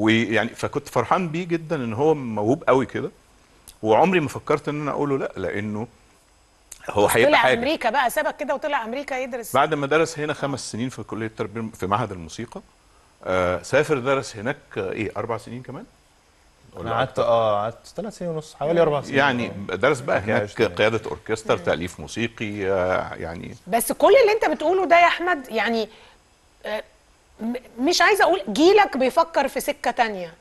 ويعني فكنت فرحان بيه جدا ان هو موهوب قوي كده وعمري ما فكرت ان انا اقوله لا لانه هو هيبقى حاجه طلع امريكا بقى سابك كده وطلع امريكا يدرس بعد ما درس هنا خمس سنين في كليه التربيه في معهد الموسيقى آه سافر درس هناك آه ايه اربع سنين كمان قعدت اه قعدت ثلاث سنين ونص حوالي اربع سنين يعني آه. درس بقى هناك قياده اوركسترا تاليف موسيقي آه يعني بس كل اللي انت بتقوله ده يا احمد يعني آه، مش عايزه اقول جيلك بيفكر في سكه تانية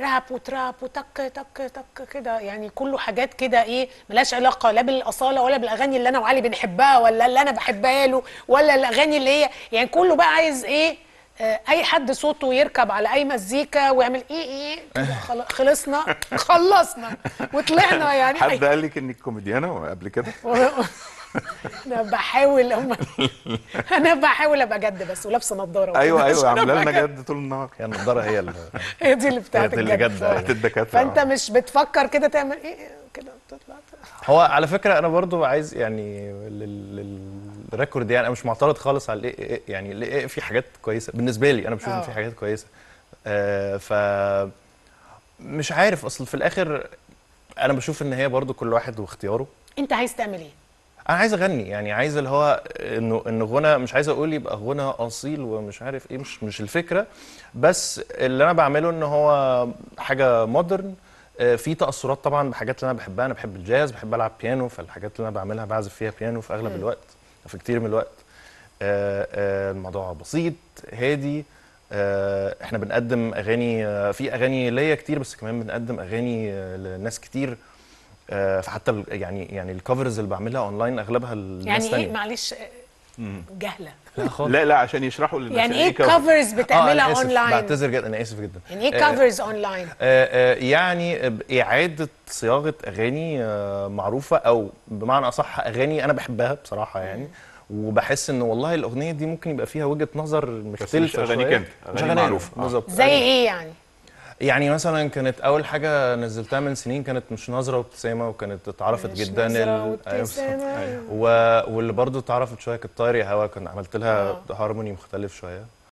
راب وتراب وتك تك تك كده يعني كله حاجات كده ايه ملهاش علاقه لا بالاصاله ولا بالاغاني اللي انا وعلي بنحبها ولا اللي انا بحبها له ولا الاغاني اللي هي يعني كله بقى عايز ايه آه، اي حد صوته يركب على اي مزيكا ويعمل ايه ايه, إيه، خلصنا خلصنا وطلعنا يعني حد قال لك انك كوميديانه قبل كده انا بحاول أم... انا بحاول ابقى جد بس ولابسه نضاره ايوه ايوه عامله لنا جد طول النهار هي النضاره هي اللي هي دي اللي بتاعت الجد أيوة. بتاعت الدكاتره فانت مش بتفكر كده تعمل ايه كده بتطلع هو على فكره انا برضو عايز يعني للريكورد يعني انا مش معترض خالص على الايه يعني الايه في حاجات كويسه بالنسبه لي انا بشوف ان في آه. حاجات كويسه آه، ف مش عارف اصل في الاخر انا بشوف ان هي برضو كل واحد واختياره انت عايز تعمل ايه انا عايز اغني يعني عايز اللي هو انه ان غنى مش عايز اقول يبقى غنى اصيل ومش عارف ايه مش مش الفكره بس اللي انا بعمله ان هو حاجه مودرن آه، في تاثرات طبعا بحاجات اللي انا بحبها انا بحب الجاز بحب العب بيانو فالحاجات اللي انا بعملها بعزف فيها بيانو في اغلب الوقت في كتير من الوقت آه، آه، الموضوع بسيط هادي احنا بنقدم اغاني في اغاني ليا كتير بس كمان بنقدم اغاني لناس كتير آه، فحتى يعني يعني الكفرز اللي بعملها اونلاين اغلبها الناس يعني إيه؟ تانية. ايه معلش آه، جهله لا خالص لا لا عشان يشرحوا للناس يعني ايه كفرز إيه آه، بتعملها آه اونلاين بعتذر جدا انا اسف جدا يعني ايه كفرز اونلاين يعني اعاده صياغه اغاني معروفه او بمعنى اصح اغاني انا بحبها بصراحه يعني وبحس ان والله الاغنيه دي ممكن يبقى فيها وجهه نظر مختلفه بس مش اغانيك انت اغاني معروفه بالظبط زي ايه يعني يعني مثلا كانت اول حاجه نزلتها من سنين كانت مش نظره وابتسامه وكانت اتعرفت جدا أيوة، أيوة. واللي برضو اتعرفت شويه كانت طايري هوا كنت عملت لها آه. هارموني مختلف شويه